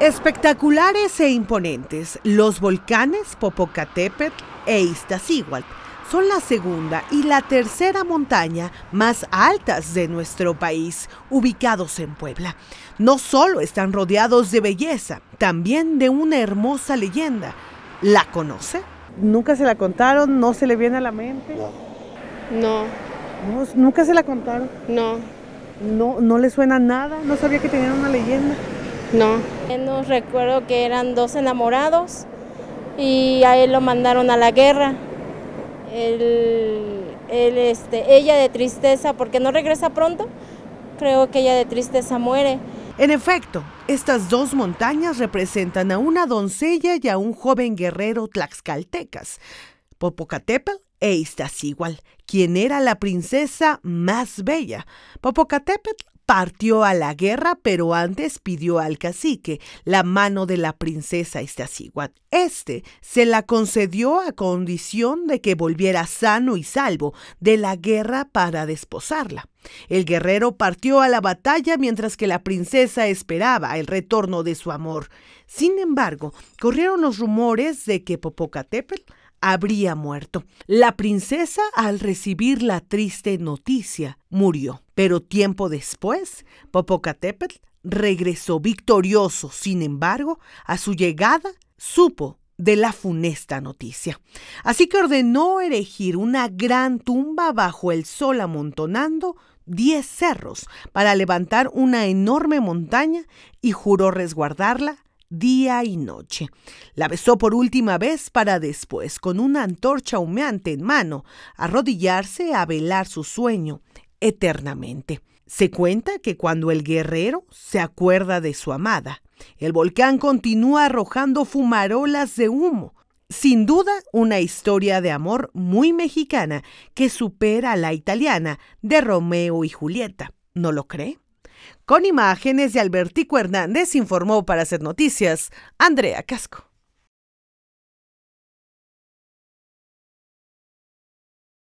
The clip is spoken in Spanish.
Espectaculares e imponentes, los volcanes Popocatépetl e Iztaccíhuatl son la segunda y la tercera montaña más altas de nuestro país, ubicados en Puebla. No solo están rodeados de belleza, también de una hermosa leyenda. ¿La conoce? Nunca se la contaron, no se le viene a la mente. No. no. nunca se la contaron. No. No, no le suena nada, no sabía que tenían una leyenda. No. No recuerdo que eran dos enamorados y a él lo mandaron a la guerra. este, ella de tristeza, porque no regresa pronto, creo que ella de tristeza muere. En efecto, estas dos montañas representan a una doncella y a un joven guerrero tlaxcaltecas, Popocatépetl e Iztaccíhuatl, quien era la princesa más bella. Popocatépetl partió a la guerra, pero antes pidió al cacique la mano de la princesa Iztaccíhuatl. Este se la concedió a condición de que volviera sano y salvo de la guerra para desposarla. El guerrero partió a la batalla mientras que la princesa esperaba el retorno de su amor. Sin embargo, corrieron los rumores de que Popocatépetl habría muerto. La princesa, al recibir la triste noticia, murió. Pero tiempo después, Popocatépetl regresó victorioso. Sin embargo, a su llegada, supo de la funesta noticia. Así que ordenó erigir una gran tumba bajo el sol amontonando diez cerros para levantar una enorme montaña y juró resguardarla día y noche. La besó por última vez para después, con una antorcha humeante en mano, arrodillarse a velar su sueño eternamente. Se cuenta que cuando el guerrero se acuerda de su amada, el volcán continúa arrojando fumarolas de humo. Sin duda, una historia de amor muy mexicana que supera a la italiana de Romeo y Julieta. ¿No lo cree? Con imágenes de Albertico Hernández informó para hacer noticias Andrea Casco.